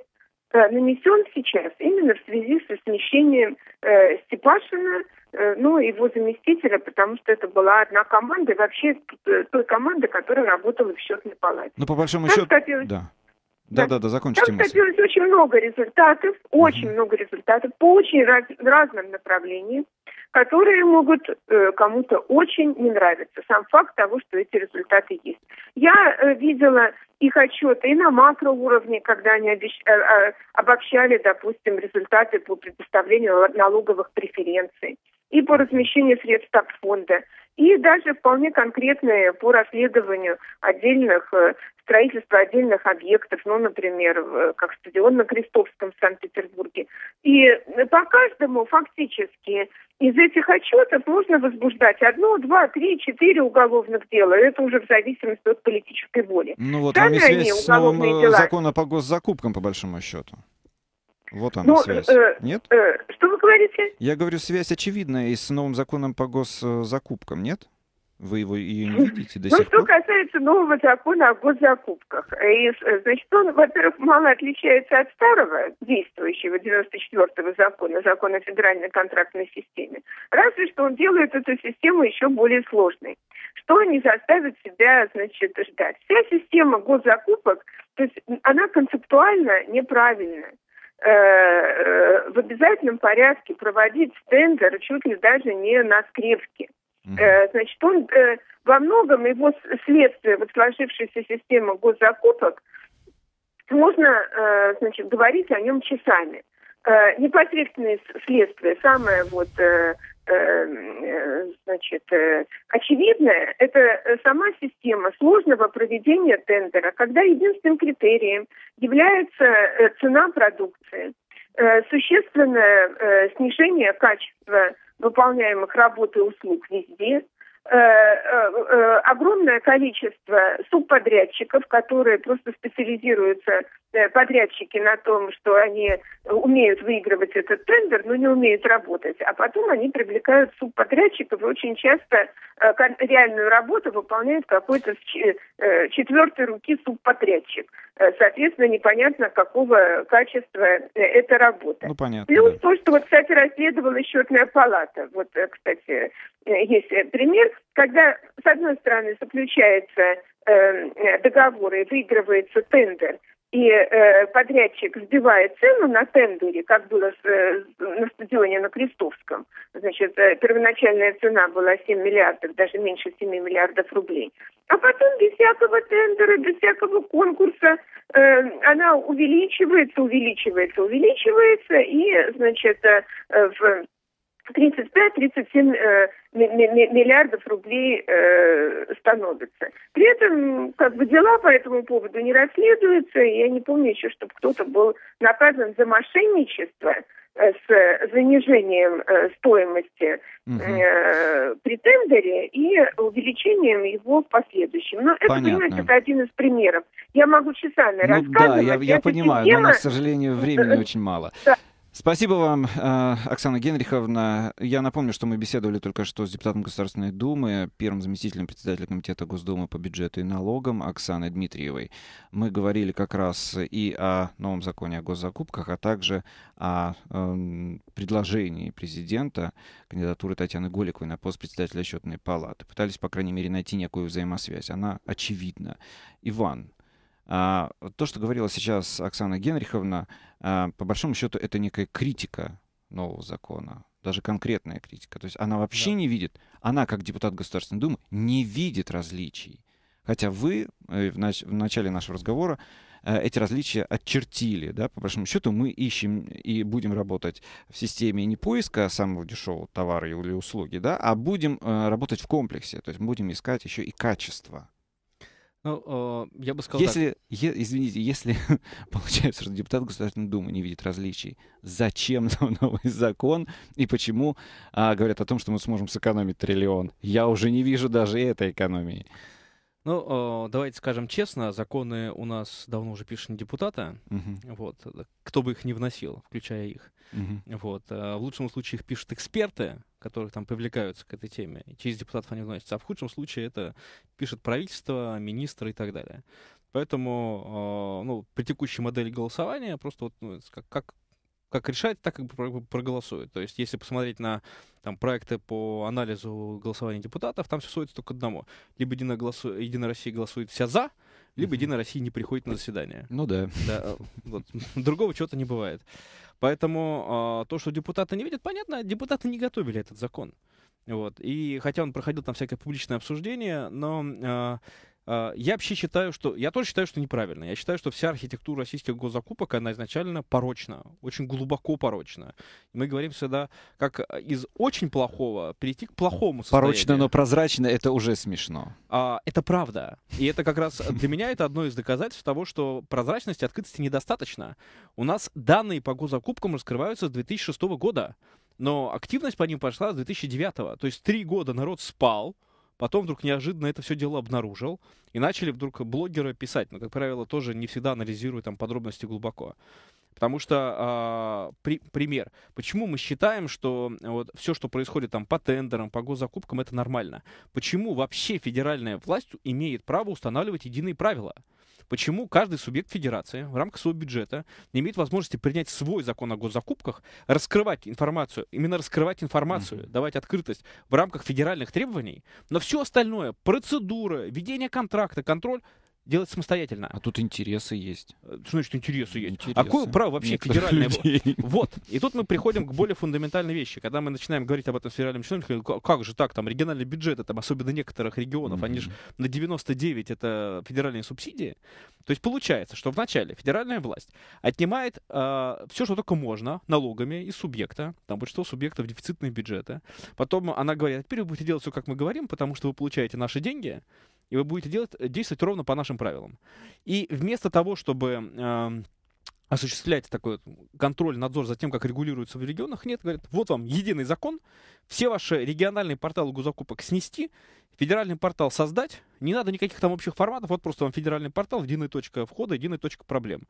э, нанесен сейчас именно в связи со смещением э, Степашина, э, ну, его заместителя, потому что это была одна команда, и вообще э, той команды, которая работала в счетной палате. Ну, по большому счету, да. Да, да, да, закончите Там скопилось очень много результатов, очень угу. много результатов по очень раз, разным направлениям, которые могут э, кому-то очень не нравиться. Сам факт того, что эти результаты есть. Я э, видела их отчеты и на макроуровне, когда они обещ... э, э обобщали, допустим, результаты по предоставлению налоговых преференций и по размещению средств от фонда. И даже вполне конкретные по расследованию отдельных э, строительства отдельных объектов, ну, например, э, как стадион на Крестовском в Санкт-Петербурге. И э, по каждому фактически из этих отчетов можно возбуждать одно, два, три, четыре уголовных дела. Это уже в зависимости от политической воли. Ну вот, а Сами они связь с новым дела... законом по госзакупкам, по большому счету. Вот она Но, э, связь. Э, нет? Э, что вы говорите? Я говорю, связь очевидная и с новым законом по госзакупкам, нет? Вы его и не видите до ну, сих ну, пор? Что касается нового закона о госзакупках. Э, и, э, значит, он, во-первых, мало отличается от старого, действующего 94-го закона, закона о федеральной контрактной системе. Разве что он делает эту систему еще более сложной. Что не заставит себя, значит, ждать. Вся система госзакупок, то есть она концептуально неправильная. Э, э, в обязательном порядке проводить тендер чуть ли даже не на скрепке. Э, значит, он во многом его следствие, вот сложившаяся система госзакупок, можно значит, говорить о нем часами. Непосредственное следствие, самое вот Э, э, значит, э, очевидное, это сама система сложного проведения тендера, когда единственным критерием является цена продукции, существенное снижение качества выполняемых работ и услуг везде, огромное количество субподрядчиков, которые просто специализируются Э, подрядчики на том, что они умеют выигрывать этот тендер, но не умеют работать. А потом они привлекают субподрядчиков и очень часто э, реальную работу выполняет какой-то с э, четвертой руки субподрядчик. Соответственно, непонятно, какого качества эта работа. Ну, понятно, Плюс да. то, что, вот, кстати, расследовала счетная палата. Вот, кстати, есть пример, когда, с одной стороны, заключается договор и выигрывается тендер – и э, подрядчик сбивает цену на тендере, как было с, э, на стадионе на Крестовском. Значит, э, первоначальная цена была 7 миллиардов, даже меньше 7 миллиардов рублей. А потом без всякого тендера, без всякого конкурса э, она увеличивается, увеличивается, увеличивается, и, значит, э, в 35-37 э, миллиардов рублей э, становится. При этом как бы дела по этому поводу не расследуются. Я не помню еще, чтобы кто-то был наказан за мошенничество э, с э, занижением э, стоимости угу. при тендере и увеличением его в последующем. Но Понятно. это, понимаете, это один из примеров. Я могу часами ну, рассказывать. Да, я, я понимаю, система... но к сожалению, времени очень мало. Да. Спасибо вам, э, Оксана Генриховна. Я напомню, что мы беседовали только что с депутатом Государственной Думы, первым заместителем председателя Комитета Госдумы по бюджету и налогам Оксаной Дмитриевой. Мы говорили как раз и о новом законе о госзакупках, а также о эм, предложении президента кандидатуры Татьяны Голиковой на пост председателя счетной палаты. Пытались, по крайней мере, найти некую взаимосвязь. Она очевидна. Иван, а, то, что говорила сейчас Оксана Генриховна, а, по большому счету это некая критика нового закона, даже конкретная критика. То есть она вообще да. не видит, она как депутат Государственной Думы не видит различий. Хотя вы э, в, начале нашего разговора э, эти различия отчертили. Да? По большому счету мы ищем и будем работать в системе не поиска самого дешевого товара или услуги, да? а будем э, работать в комплексе. То есть будем искать еще и качество. Ну, я бы сказал если, так. Е, извините, если получается, что депутат Государственной Думы не видит различий, зачем нам новый закон и почему а, говорят о том, что мы сможем сэкономить триллион? Я уже не вижу даже этой экономии. Ну, давайте скажем честно, законы у нас давно уже пишут не депутаты, uh-huh. вот, кто бы их не вносил, включая их. Uh-huh. Вот, э, в лучшем случае их пишут эксперты, которых там привлекаются к этой теме. И через депутатов они вносятся. А в худшем случае это пишет правительство, министры и так далее. Поэтому э, ну, при текущей модели голосования просто вот, ну, как, как, как решать, так как бы проголосуют. То есть, если посмотреть на там, проекты по анализу голосования депутатов, там все сводится только к одному. Либо Единая, голосу... Единая Россия голосует вся за, либо Единая Россия не приходит на заседание. Ну да. да вот. Другого чего-то не бывает. Поэтому э, то, что депутаты не видят, понятно, депутаты не готовили этот закон. Вот. И хотя он проходил там всякое публичное обсуждение, но э, а, я вообще считаю, что... Я тоже считаю, что неправильно. Я считаю, что вся архитектура российских госзакупок, она изначально порочна, очень глубоко порочна. Мы говорим всегда, как а, из очень плохого перейти к плохому состоянию. Порочно, но прозрачно — это уже смешно. А, это правда. И это как раз для меня это одно из доказательств того, что прозрачности, открытости недостаточно. У нас данные по госзакупкам раскрываются с 2006 года, но активность по ним пошла с 2009. То есть три года народ спал, Потом вдруг неожиданно это все дело обнаружил, и начали вдруг блогеры писать, но, как правило, тоже не всегда анализируют там подробности глубоко. Потому что, э, при, пример, почему мы считаем, что э, вот, все, что происходит там по тендерам, по госзакупкам, это нормально? Почему вообще федеральная власть имеет право устанавливать единые правила? Почему каждый субъект федерации в рамках своего бюджета не имеет возможности принять свой закон о госзакупках, раскрывать информацию, именно раскрывать информацию, mm-hmm. давать открытость в рамках федеральных требований, но все остальное, процедура, ведение контракта, контроль, делать самостоятельно. А тут интересы есть. Что значит интересы есть? А интересы. А какое право вообще Некоторых федеральное? Людей. Вот. И тут мы приходим к более фундаментальной вещи. Когда мы начинаем говорить об этом с федеральными чиновниками, как же так, там региональный бюджет, там, особенно некоторых регионов, mm-hmm. они же на 99 это федеральные субсидии. То есть получается, что вначале федеральная власть отнимает э, а, все, что только можно, налогами из субъекта, там большинство субъектов дефицитные бюджеты. Потом она говорит, «А теперь вы будете делать все, как мы говорим, потому что вы получаете наши деньги, и вы будете делать, э, действовать ровно по нашим правилам. И вместо того, чтобы э, осуществлять такой контроль, надзор за тем, как регулируется в регионах, нет, говорят, вот вам единый закон, все ваши региональные порталы госзакупок снести, федеральный портал создать, не надо никаких там общих форматов, вот просто вам федеральный портал, единая точка входа, единая точка проблем.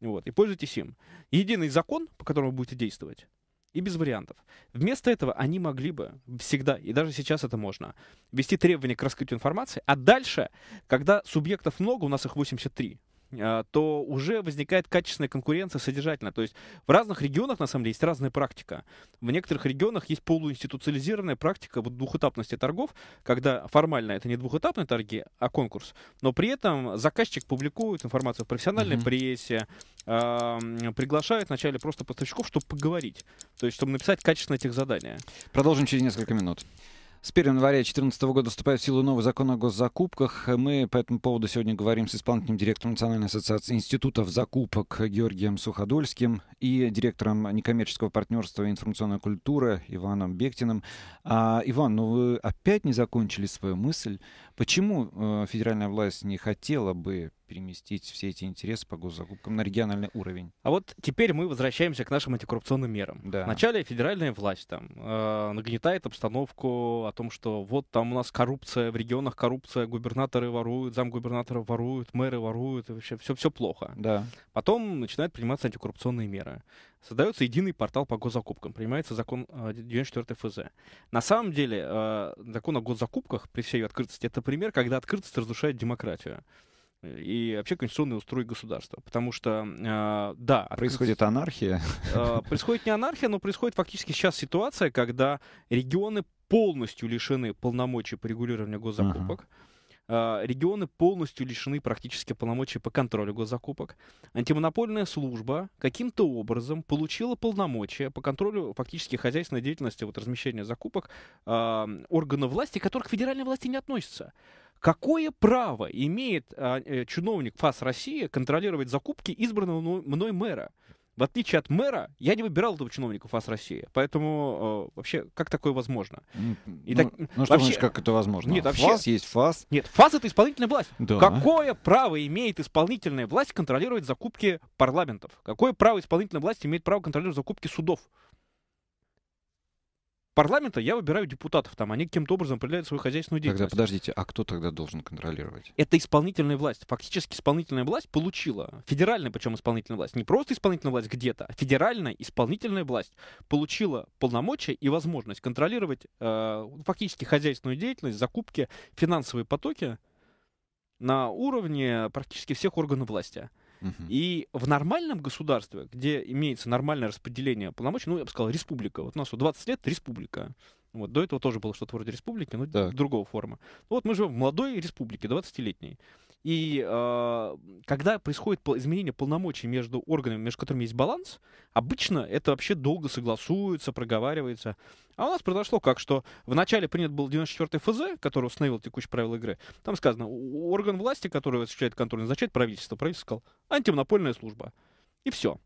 Вот, и пользуйтесь им. Единый закон, по которому вы будете действовать, и без вариантов. Вместо этого они могли бы всегда, и даже сейчас это можно, ввести требования к раскрытию информации, а дальше, когда субъектов много, у нас их 83 а, то уже возникает качественная конкуренция содержательная, То есть в разных регионах, на самом деле, есть разная практика. В некоторых регионах есть полуинституциализированная практика вот двухэтапности торгов, когда формально это не двухэтапные торги, а конкурс, но при этом заказчик публикует информацию в профессиональной mm-hmm. прессе, а, приглашает вначале просто поставщиков, чтобы поговорить, то есть чтобы написать качественно этих задания. Продолжим через несколько минут. С 1 января 2014 года вступает в силу новый закон о госзакупках. Мы по этому поводу сегодня говорим с исполнительным директором Национальной ассоциации институтов закупок Георгием Суходольским и директором некоммерческого партнерства и информационной культуры Иваном Бектиным. А, Иван, ну вы опять не закончили свою мысль. Почему э, федеральная власть не хотела бы переместить все эти интересы по госзакупкам на региональный уровень. А вот теперь мы возвращаемся к нашим антикоррупционным мерам. Да. Вначале федеральная власть там э, нагнетает обстановку о том, что вот там у нас коррупция, в регионах коррупция, губернаторы воруют, замгубернаторы воруют, мэры воруют, и вообще все, все плохо. Да. Потом начинают приниматься антикоррупционные меры. Создается единый портал по госзакупкам, принимается закон э, 94 ФЗ. На самом деле э, закон о госзакупках при всей открытости это пример, когда открытость разрушает демократию и вообще конституционный устрой государства. Потому что, э, да... Происходит открыть, анархия. Э, происходит не анархия, но происходит фактически сейчас ситуация, когда регионы полностью лишены полномочий по регулированию госзакупок. Uh-huh а, регионы полностью лишены практически полномочий по контролю госзакупок. Антимонопольная служба каким-то образом получила полномочия по контролю фактически хозяйственной деятельности, вот размещения закупок а, органов власти, которых к федеральной власти не относятся. Какое право имеет а, э, чиновник ФАС России контролировать закупки избранного мной мэра? в отличие от мэра, я не выбирал этого чиновника ФАС России. Поэтому э, вообще, как такое возможно? И ну, так, ну что вообще, значит, как это возможно? Нет, а вообще, ФАС есть ФАС. Нет, ФАС — это исполнительная власть. Да. Какое право имеет исполнительная власть контролировать закупки парламентов? Какое право исполнительная власть имеет право контролировать закупки судов? парламента я выбираю депутатов там, они каким-то образом определяют свою хозяйственную деятельность. Тогда подождите, а кто тогда должен контролировать? Это исполнительная власть. Фактически исполнительная власть получила, федеральная причем исполнительная власть, не просто исполнительная власть где-то, а федеральная исполнительная власть получила полномочия и возможность контролировать э, фактически хозяйственную деятельность, закупки, финансовые потоки на уровне практически всех органов власти. Угу. И в нормальном государстве, где имеется нормальное распределение полномочий, ну, я бы сказал, республика. Вот у нас 20 лет республика. Вот, до этого тоже было что-то вроде республики, но так. другого форма. Вот мы живем в молодой республике, 20-летней. И э, когда происходит изменение полномочий между органами, между которыми есть баланс, обычно это вообще долго согласуется, проговаривается. А у нас произошло как, что вначале принят был 94-й ФЗ, который установил текущие правила игры. Там сказано, орган власти, который осуществляет контроль, назначает правительство. Правительство сказал, антимонопольная служба. И все.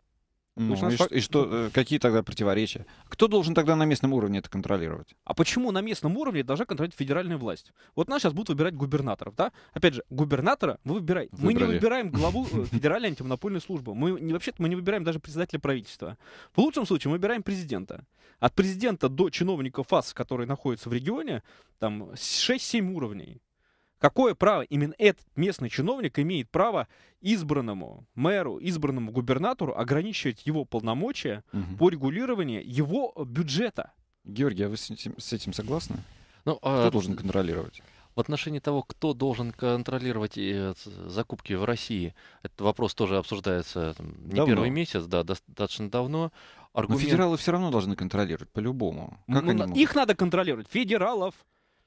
Ну, и, факт... и что, э, какие тогда противоречия? Кто должен тогда на местном уровне это контролировать? А почему на местном уровне должна контролировать федеральная власть? Вот нас сейчас будут выбирать губернаторов, да? Опять же, губернатора вы выбираете. Мы не выбираем главу э, федеральной антимонопольной службы. Мы вообще-то мы не выбираем даже председателя правительства. В лучшем случае мы выбираем президента. От президента до чиновника ФАС, который находится в регионе, там 6-7 уровней. Какое право именно этот местный чиновник имеет право избранному мэру, избранному губернатору ограничивать его полномочия угу. по регулированию его бюджета? Георгий, а вы с этим, с этим согласны? Ну, а Кто а... должен контролировать? В отношении того, кто должен контролировать э, закупки в России, этот вопрос тоже обсуждается там, не давно. первый месяц, да, достаточно давно. Аргумент... Но федералы все равно должны контролировать, по-любому. Как ну, Их надо контролировать, федералов.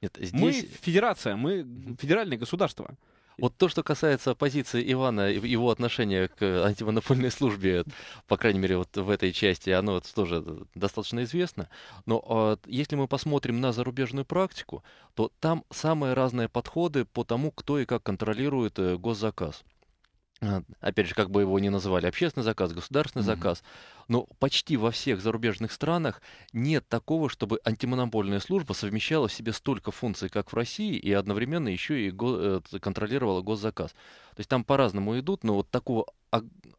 Нет, здесь... Мы федерация, мы федеральное государство. Вот то, что касается позиции Ивана, и его отношения к антимонопольной службе, по крайней мере, вот в этой части, оно вот тоже достаточно известно. Но а, если мы посмотрим на зарубежную практику, то там самые разные подходы по тому, кто и как контролирует э, госзаказ. А, опять же, как бы его ни называли, общественный заказ, государственный mm-hmm. заказ, но почти во всех зарубежных странах нет такого, чтобы антимонопольная служба совмещала в себе столько функций, как в России, и одновременно еще и го- э, контролировала госзаказ. То есть там по-разному идут, но вот такого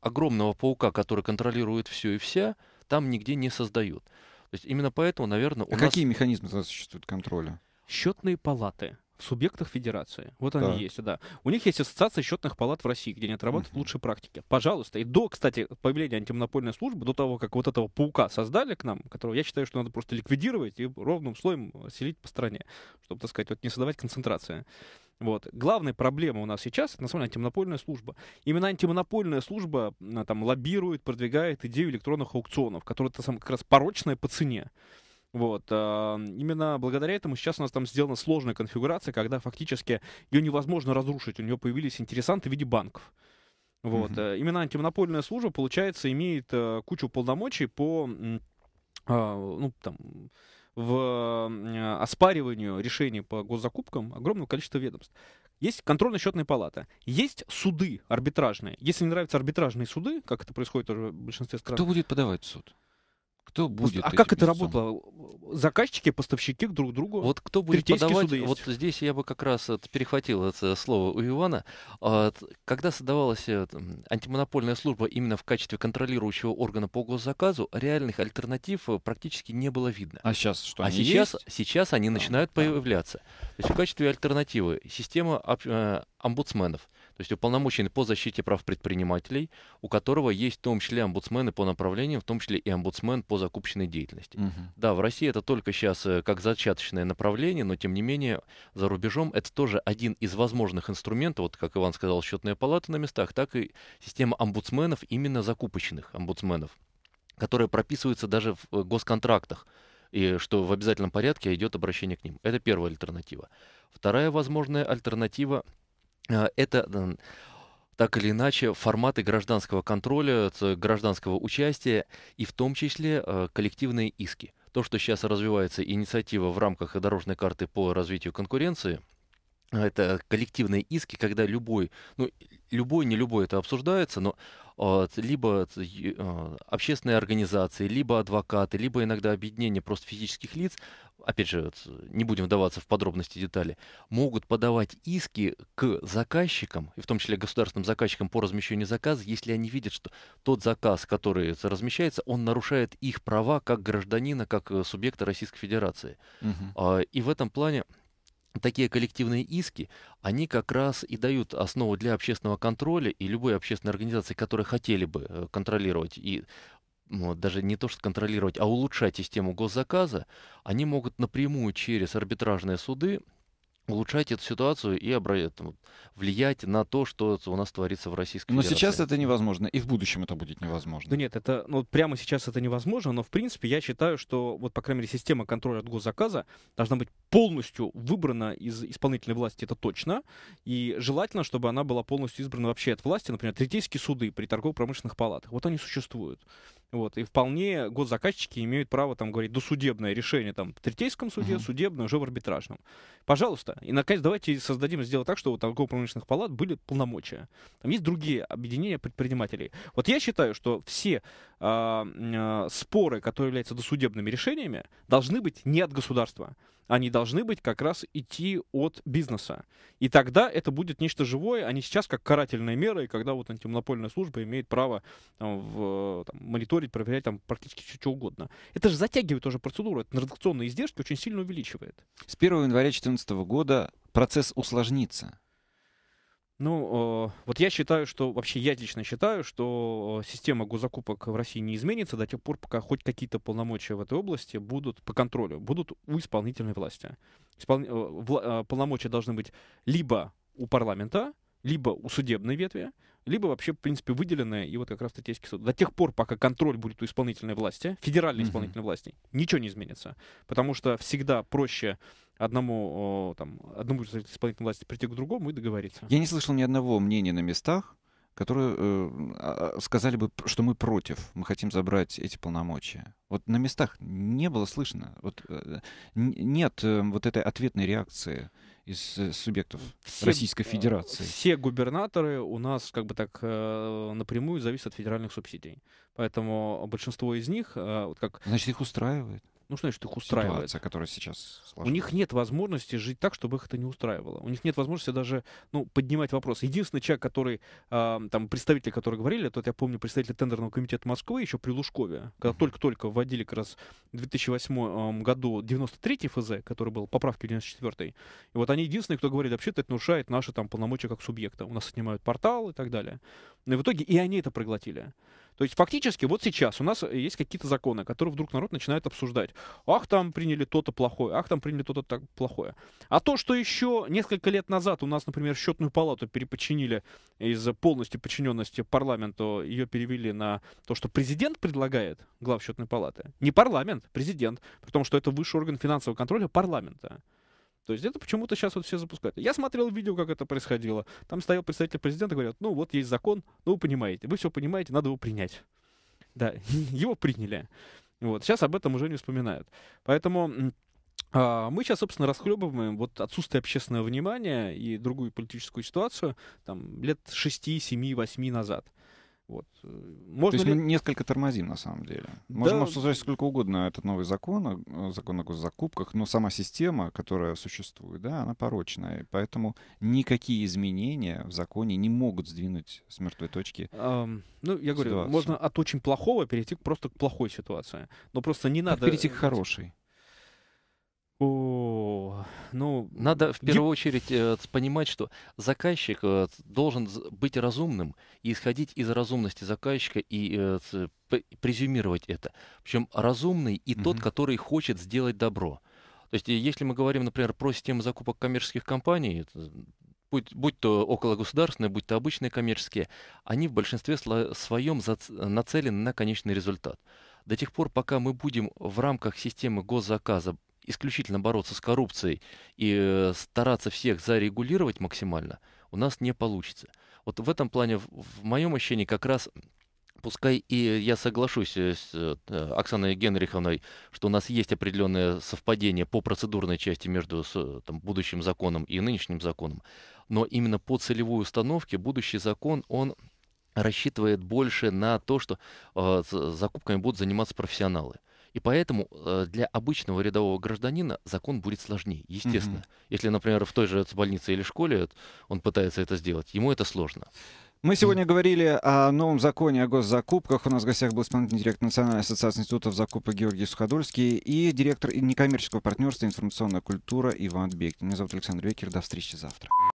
огромного паука, который контролирует все и вся, там нигде не создают. То есть именно поэтому, наверное, у а нас... какие механизмы существуют контроля? Счетные палаты субъектах федерации. Вот они да. есть, да. У них есть ассоциация счетных палат в России, где они отрабатывают uh лучшие практики. Пожалуйста. И до, кстати, появления антимонопольной службы, до того, как вот этого паука создали к нам, которого я считаю, что надо просто ликвидировать и ровным слоем э, селить по стране, чтобы, так сказать, вот не создавать концентрации. Вот. Главная проблема у нас сейчас, на самом деле, антимонопольная служба. Именно антимонопольная служба э, там, лоббирует, продвигает идею электронных аукционов, которые это сам, как раз порочная по цене. Вот. А, именно благодаря этому сейчас у нас там сделана сложная конфигурация, когда фактически ее невозможно разрушить. У нее появились интересанты в виде банков. Вот. mm Именно антимонопольная служба, получается, имеет э, кучу полномочий по а, ну, там, в а, оспариванию решений по госзакупкам огромного количества ведомств. Есть контрольно-счетная палата, есть суды арбитражные. Если не нравятся арбитражные суды, как это происходит уже в большинстве стран... Кто будет подавать в суд? Кто будет? А как это истцом? работало? Заказчики, поставщики друг к другу. Вот кто будет подавать? Вот здесь я бы как раз перехватил это слово у Ивана. А, когда создавалась э, антимонопольная служба именно в качестве контролирующего органа по госзаказу, реальных альтернатив э, практически не было видно. А сейчас что? А они а сейчас, есть? сейчас они начинают да. появляться. То есть в качестве альтернативы система э, омбудсменов. Об то есть уполномоченный по защите прав предпринимателей, у которого есть в том числе омбудсмены по направлениям, в том числе и омбудсмен по закупочной деятельности. Угу. Да, в России это только сейчас э, как зачаточное направление, но тем не менее за рубежом это тоже один из возможных инструментов, вот как Иван сказал, счетная палата на местах, так и система омбудсменов, именно закупочных омбудсменов, которые прописываются даже в э, госконтрактах и что в обязательном порядке идет обращение к ним. Это первая альтернатива. Вторая возможная альтернатива а, это так или иначе форматы гражданского контроля, гражданского участия и в том числе а, коллективные иски. То, что сейчас развивается инициатива в рамках дорожной карты по развитию конкуренции – а, это коллективные иски, когда любой, ну, любой, не любой это обсуждается, но а, либо а, общественные организации, либо адвокаты, либо иногда объединение просто физических лиц, опять же, не будем вдаваться в подробности детали, могут подавать иски к заказчикам, и в том числе государственным заказчикам по размещению заказа, если они видят, что тот заказ, который размещается, он нарушает их права как гражданина, как э, субъекта Российской Федерации. Угу. и в этом плане такие коллективные иски, они как раз и дают основу для общественного контроля, и любые общественные организации, которые хотели бы э, контролировать и даже не то, что контролировать, а улучшать систему госзаказа, они могут напрямую через арбитражные суды улучшать эту ситуацию и э, влиять на то, что у нас творится в Российской но Федерации. Но сейчас это невозможно, и в будущем это будет невозможно. Да нет, это ну, прямо сейчас это невозможно, но в принципе я считаю, что вот, по крайней мере, система контроля от госзаказа должна быть полностью выбрана из исполнительной власти, это точно, и желательно, чтобы она была полностью избрана вообще от власти, например, третейские суды при торгово-промышленных палатах. Вот они существуют. Вот, и вполне госзаказчики имеют право там говорить досудебное решение там, в третейском суде, uh-huh. судебное уже в арбитражном. Пожалуйста. И, наконец, давайте создадим, сделать так, чтобы у торгово-промышленных палат были полномочия. Там есть другие объединения предпринимателей. Вот я считаю, что все э, э, споры, которые являются досудебными решениями, должны быть не от государства они должны быть как раз идти от бизнеса. И тогда это будет нечто живое, а не сейчас как карательная мера, и когда вот антимонопольная служба имеет право там, в, там, мониторить, проверять там практически все, что угодно. Это же затягивает тоже процедуру, это редакционные издержки очень сильно увеличивает. С 1 января 2014 года процесс усложнится. Ну, э, вот я считаю, что вообще я лично считаю, что э, система госзакупок в России не изменится до тех пор, пока хоть какие-то полномочия в этой области будут по контролю, будут у исполнительной власти. Испол... Э, полномочия должны быть либо у парламента, либо у судебной ветви, либо вообще, в принципе, выделенная и вот как раз статейский суд. До тех пор, пока контроль будет у исполнительной власти, федеральной mm-hmm. исполнительной власти, ничего не изменится. Потому что всегда проще одному, там, одному исполнительной власти прийти к другому и договориться. Я не слышал ни одного мнения на местах, которые э, а, а, сказали бы, что мы против, мы хотим забрать эти полномочия. Вот на местах не было слышно, вот, э, нет э, вот этой ответной реакции из э, субъектов все, Российской э, Федерации. Все губернаторы у нас как бы так э, напрямую зависят от федеральных субсидий. Поэтому большинство из них... Вот как... Значит, их устраивает. Ну что значит их устраивает? Ситуация, которая сейчас сложна. У них нет возможности жить так, чтобы их это не устраивало. У них нет возможности даже ну, поднимать вопрос. Единственный человек, который, э, там, представители, которые говорили, тот, я помню, представитель тендерного комитета Москвы еще при Лужкове, когда mm-hmm. только-только вводили как раз в 2008 году 93-й ФЗ, который был, поправки 94-й. И вот они единственные, кто говорит, вообще-то это нарушает наши там полномочия как субъекта. У нас отнимают портал и так далее. Ну, и в итоге и они это проглотили. То есть фактически вот сейчас у нас э, есть какие-то законы, которые вдруг народ начинает обсуждать. Ах, там приняли то-то плохое, ах, там приняли то-то так плохое. А то, что еще несколько лет назад у нас, например, счетную палату переподчинили из за полностью подчиненности парламенту, ее перевели на то, что президент предлагает глав счетной палаты. Не парламент, президент, при том, что это высший орган финансового контроля парламента. То есть это почему-то сейчас вот все запускают. Я смотрел видео, как это происходило. Там стоял представитель президента, говорят, ну вот есть закон, ну вы понимаете, вы все понимаете, надо его принять. Да, его приняли. Вот, сейчас об этом уже не вспоминают. Поэтому а, мы сейчас, собственно, расхлебываем вот отсутствие общественного внимания и другую политическую ситуацию там, лет 6, 7, 8 назад. Вот. Можно э, То есть ли... мы несколько тормозим, на самом деле. Можно да. обсуждать сколько угодно этот новый закон, э, закон о госзакупках, но сама система, которая существует, да, она порочная. Поэтому никакие изменения в законе не могут сдвинуть с мертвой точки эм, Ну, я говорю, ситуацию. можно от очень плохого перейти просто к плохой ситуации. Но просто не надо... Как перейти к э, хорошей. О, ну, Надо в первую е- очередь э, понимать, что заказчик э, должен быть разумным и исходить из разумности заказчика и э, ц- п- презюмировать это. Причем разумный и тот, который хочет сделать добро. То есть, э, если мы говорим, например, про систему закупок коммерческих компаний, будь, будь то окологосударственные, будь то обычные коммерческие, они в большинстве своем нацелены на конечный результат. До тех пор, пока мы будем в рамках системы госзаказа исключительно бороться с коррупцией и э, стараться всех зарегулировать максимально, у нас не получится. Вот в этом плане, в моем ощущении, как раз Пускай и я соглашусь э, с э, Оксаной Генриховной, что у нас есть определенное совпадение по процедурной части между там, будущим законом и нынешним законом, но именно по целевой установке будущий закон, он рассчитывает больше на то, что э, закупками будут заниматься профессионалы. И поэтому э, для обычного рядового гражданина закон будет сложнее, естественно. Угу. Если, например, в той же больнице или школе он пытается это сделать, ему это сложно. Мы сегодня говорили о новом законе о госзакупках. У нас в гостях был исполнительный директор Национальной ассоциации институтов закупок Георгий Суходольский и директор некоммерческого партнерства «Информационная культура» Иван Бек. Меня зовут Александр Векер. До встречи завтра.